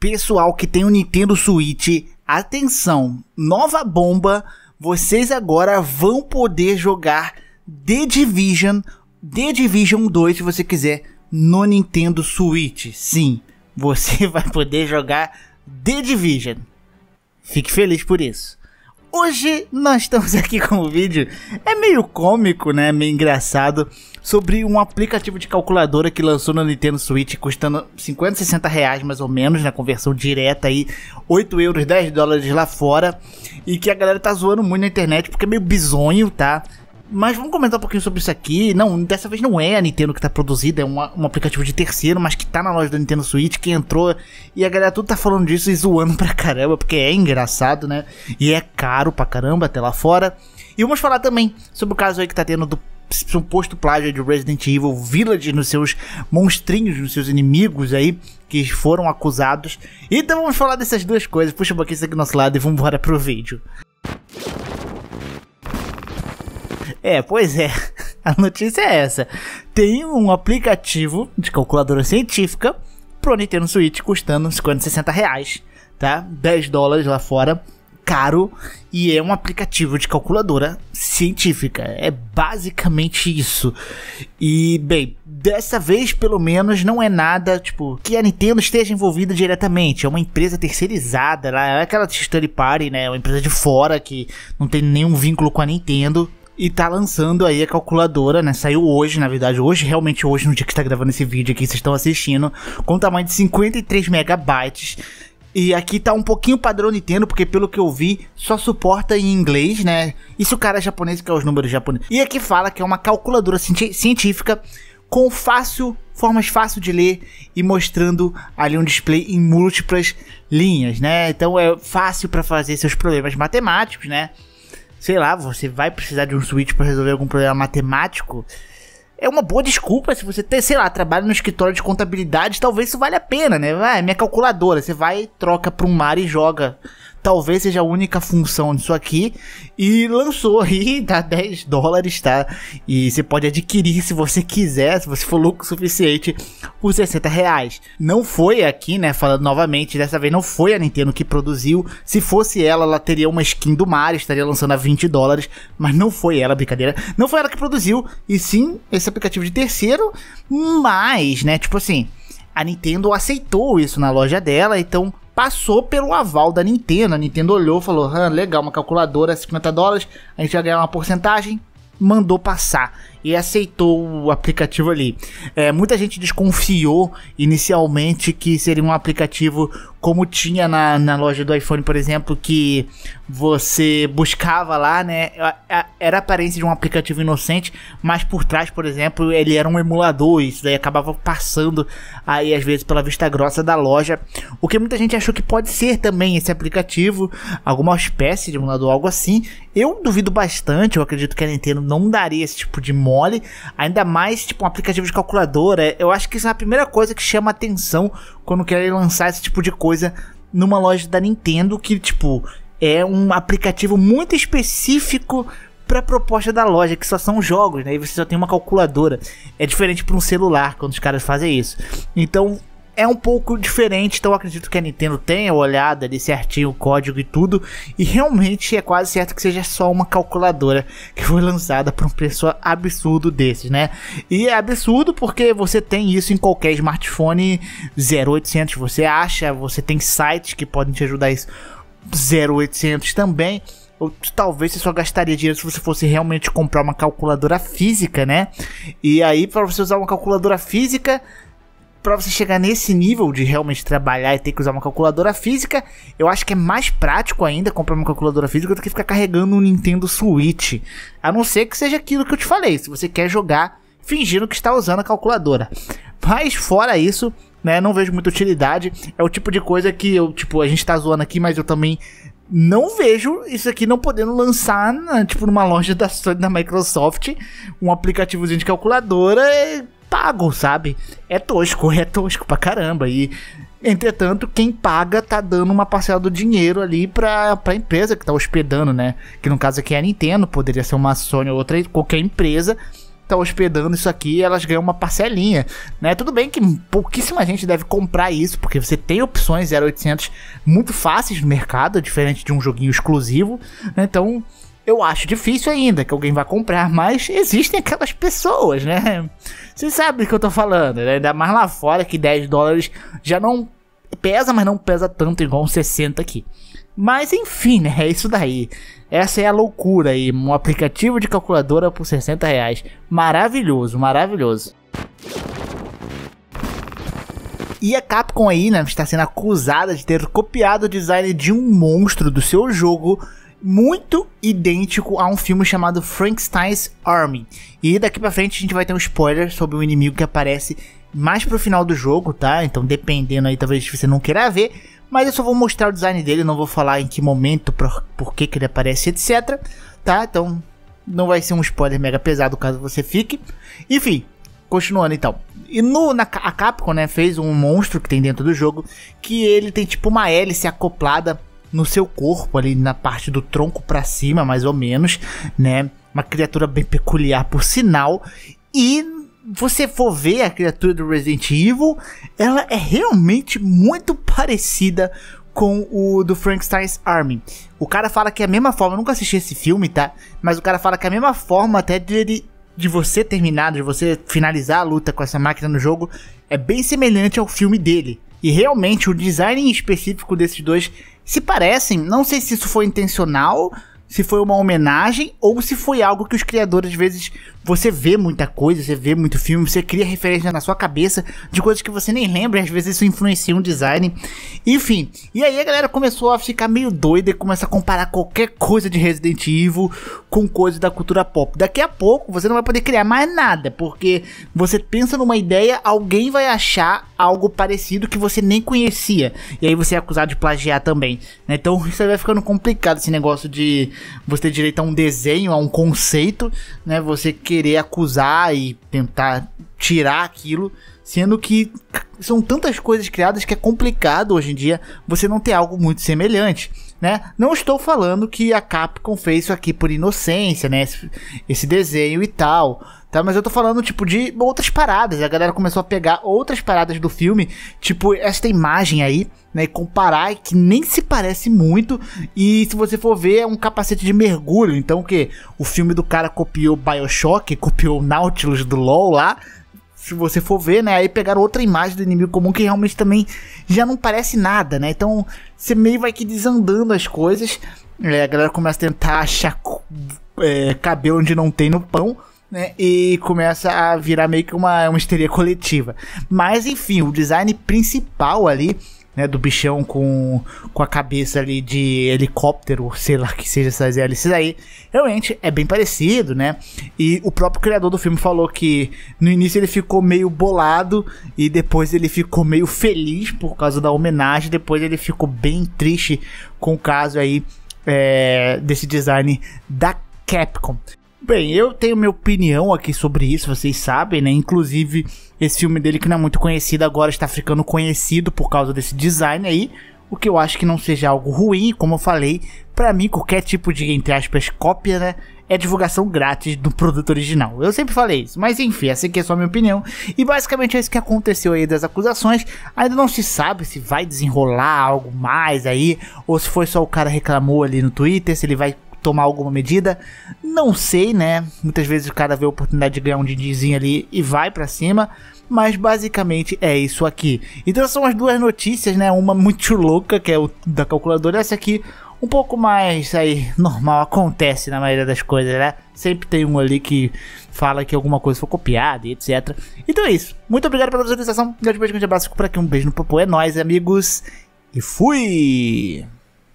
Pessoal que tem o Nintendo Switch, atenção, nova bomba, vocês agora vão poder jogar The Division, The Division 2, se você quiser, no Nintendo Switch. Sim, você vai poder jogar The Division. Fique feliz por isso. Hoje nós estamos aqui com um vídeo, é meio cômico, né, meio engraçado, sobre um aplicativo de calculadora que lançou no Nintendo Switch, custando 50, 60 reais mais ou menos, na né? conversão direta aí, 8 euros, 10 dólares lá fora, e que a galera tá zoando muito na internet, porque é meio bizonho, tá? Mas vamos comentar um pouquinho sobre isso aqui. Não, dessa vez não é a Nintendo que tá produzida, é uma, um aplicativo de terceiro, mas que tá na loja da Nintendo Switch, que entrou. E a galera tudo tá falando disso e zoando pra caramba, porque é engraçado, né? E é caro pra caramba até lá fora. E vamos falar também sobre o caso aí que tá tendo do suposto plágio de Resident Evil Village nos seus monstrinhos, nos seus inimigos aí que foram acusados. Então vamos falar dessas duas coisas. Puxa um pouquinho isso aqui do nosso lado e vamos embora pro vídeo. É, pois é. A notícia é essa. Tem um aplicativo de calculadora científica pro Nintendo Switch custando 50, 60 reais, tá? 10 dólares lá fora, caro, e é um aplicativo de calculadora científica. É basicamente isso. E, bem, dessa vez, pelo menos, não é nada, tipo, que a Nintendo esteja envolvida diretamente. É uma empresa terceirizada, lá, é aquela study party, né? É uma empresa de fora que não tem nenhum vínculo com a Nintendo e tá lançando aí a calculadora, né? Saiu hoje, na verdade, hoje, realmente hoje, no dia que está gravando esse vídeo aqui, vocês estão assistindo, com tamanho de 53 megabytes. E aqui tá um pouquinho padrão Nintendo, porque pelo que eu vi, só suporta em inglês, né? Isso o cara é japonês que é os números japoneses. E aqui fala que é uma calculadora científica com fácil, formas fácil de ler e mostrando ali um display em múltiplas linhas, né? Então é fácil para fazer seus problemas matemáticos, né? sei lá, você vai precisar de um Switch para resolver algum problema matemático, é uma boa desculpa se você tem, sei lá, trabalha no escritório de contabilidade, talvez isso valha a pena, né? Vai, ah, é minha calculadora, você vai, troca para um mar e joga talvez seja a única função disso aqui. E lançou aí, tá 10 dólares, tá? E você pode adquirir se você quiser, se você for louco o suficiente, por 60 reais. Não foi aqui, né? Falando novamente, dessa vez não foi a Nintendo que produziu. Se fosse ela, ela teria uma skin do Mario, estaria lançando a 20 dólares. Mas não foi ela, brincadeira. Não foi ela que produziu, e sim esse aplicativo de terceiro. Mas, né? Tipo assim a Nintendo aceitou isso na loja dela, então passou pelo aval da Nintendo. A Nintendo olhou, falou: legal, uma calculadora, 50 dólares, a gente vai ganhar uma porcentagem, mandou passar e aceitou o aplicativo ali. É, muita gente desconfiou inicialmente que seria um aplicativo como tinha na, na loja do iPhone, por exemplo, que você buscava lá, né? É, é, era a aparência de um aplicativo inocente, mas por trás, por exemplo, ele era um emulador, e isso daí acabava passando aí às vezes pela vista grossa da loja. O que muita gente achou que pode ser também esse aplicativo, alguma espécie de emulador, algo assim. Eu duvido bastante, eu acredito que a Nintendo não daria esse tipo de mole, ainda mais tipo um aplicativo de calculadora. Eu acho que isso é a primeira coisa que chama atenção quando querem lançar esse tipo de coisa numa loja da Nintendo, que tipo é um aplicativo muito específico para a proposta da loja, que só são jogos, né? E você só tem uma calculadora. É diferente para um celular quando os caras fazem isso. Então, é um pouco diferente, então acredito que a Nintendo tenha olhado ali certinho o código e tudo, e realmente é quase certo que seja só uma calculadora que foi lançada por um preço absurdo desses, né? E é absurdo porque você tem isso em qualquer smartphone 0800, você acha, você tem sites que podem te ajudar isso 0800 também. Ou talvez você só gastaria dinheiro se você fosse realmente comprar uma calculadora física, né? E aí para você usar uma calculadora física, para você chegar nesse nível de realmente trabalhar e ter que usar uma calculadora física, eu acho que é mais prático ainda comprar uma calculadora física do que ficar carregando um Nintendo Switch. A não ser que seja aquilo que eu te falei, se você quer jogar fingindo que está usando a calculadora. Mas fora isso, né, não vejo muita utilidade. É o tipo de coisa que eu, tipo, a gente tá zoando aqui, mas eu também não vejo isso aqui não podendo lançar, na, tipo, numa loja da Sony da Microsoft, um aplicativozinho de calculadora pago, sabe? É tosco, é tosco pra caramba. E, entretanto, quem paga tá dando uma parcela do dinheiro ali pra, pra empresa que tá hospedando, né? Que no caso aqui é a Nintendo, poderia ser uma Sony ou outra, qualquer empresa tá hospedando isso aqui, elas ganham uma parcelinha, né? Tudo bem que pouquíssima gente deve comprar isso, porque você tem opções 0800 muito fáceis no mercado, diferente de um joguinho exclusivo, né? Então, eu acho difícil ainda que alguém vá comprar, mas existem aquelas pessoas, né? Você sabe do que eu tô falando, né? Ainda mais lá fora que 10 dólares já não pesa, mas não pesa tanto igual um 60 aqui. Mas enfim, né? É isso daí. Essa é a loucura aí. Um aplicativo de calculadora por 60 reais. Maravilhoso, maravilhoso. E a Capcom aí, né, está sendo acusada de ter copiado o design de um monstro do seu jogo muito idêntico a um filme chamado Frankenstein's Army. E daqui para frente a gente vai ter um spoiler sobre um inimigo que aparece mais pro final do jogo, tá? Então dependendo aí, talvez você não queira ver, mas eu só vou mostrar o design dele, não vou falar em que momento, por, por que que ele aparece, etc, tá? Então não vai ser um spoiler mega pesado caso você fique. Enfim, continuando então. E no, na, a Capcom, né, fez um monstro que tem dentro do jogo, que ele tem tipo uma hélice acoplada no seu corpo, ali na parte do tronco para cima, mais ou menos, né? Uma criatura bem peculiar, por sinal. E você for ver a criatura do Resident Evil, ela é realmente muito parecida com o do Frankenstein's Army. O cara fala que é a mesma forma, eu nunca assisti esse filme, tá? Mas o cara fala que é a mesma forma até de, de você terminar, de você finalizar a luta com essa máquina no jogo, é bem semelhante ao filme dele. E realmente o design específico desses dois se parecem. Não sei se isso foi intencional, se foi uma homenagem ou se foi algo que os criadores às vezes você vê muita coisa, você vê muito filme, você cria referência na sua cabeça de coisas que você nem lembra, às vezes isso influencia um design. Enfim, e aí a galera começou a ficar meio doida e começa a comparar qualquer coisa de Resident Evil com coisa da cultura pop. Daqui a pouco você não vai poder criar mais nada, porque você pensa numa ideia, alguém vai achar algo parecido que você nem conhecia. E aí você é acusado de plagiar também. Né? Então isso aí vai ficando complicado esse negócio de você ter direito a um desenho, a um conceito, né? Você querer acusar e tentar tirar aquilo Sendo que são tantas coisas criadas que é complicado hoje em dia você não ter algo muito semelhante, né? Não estou falando que a Capcom fez isso aqui por inocência, né? Esse, esse desenho e tal, tá? Mas eu tô falando, tipo, de outras paradas. A galera começou a pegar outras paradas do filme, tipo, esta imagem aí, né? E comparar, que nem se parece muito. E se você for ver, é um capacete de mergulho. Então, o que? O filme do cara copiou Bioshock, copiou Nautilus do LoL lá, se você for ver, né? Aí pegaram outra imagem do inimigo comum que realmente também já não parece nada, né? Então você meio vai que desandando as coisas. É, a galera começa a tentar achar é, cabelo onde não tem no pão. Né, e começa a virar meio que uma, uma histeria coletiva. Mas enfim, o design principal ali né, do bichão com, com a cabeça ali de helicóptero, sei lá que seja essas hélices aí, realmente é bem parecido, né? E o próprio criador do filme falou que no início ele ficou meio bolado e depois ele ficou meio feliz por causa da homenagem, depois ele ficou bem triste com o caso aí é, desse design da Capcom. Bem, eu tenho minha opinião aqui sobre isso, vocês sabem, né? Inclusive, esse filme dele que não é muito conhecido agora está ficando conhecido por causa desse design aí, o que eu acho que não seja algo ruim, como eu falei, para mim qualquer tipo de entre aspas cópia, né, é divulgação grátis do produto original. Eu sempre falei isso, mas enfim, essa aqui é só minha opinião. E basicamente é isso que aconteceu aí das acusações. Ainda não se sabe se vai desenrolar algo mais aí, ou se foi só o cara reclamou ali no Twitter, se ele vai tomar alguma medida. Não sei, né? Muitas vezes o cara vê a oportunidade de ganhar um dindizinho ali e vai para cima. Mas basicamente é isso aqui. Então são as duas notícias, né? Uma muito louca, que é o da calculadora, essa aqui um pouco mais aí normal, acontece na maioria das coisas, né? Sempre tem um ali que fala que alguma coisa foi copiada e etc. Então é isso. Muito obrigado pela visualização. Um grande beijo, grande abraço. Fico por aqui. Um beijo no papo. É nóis, amigos. E fui!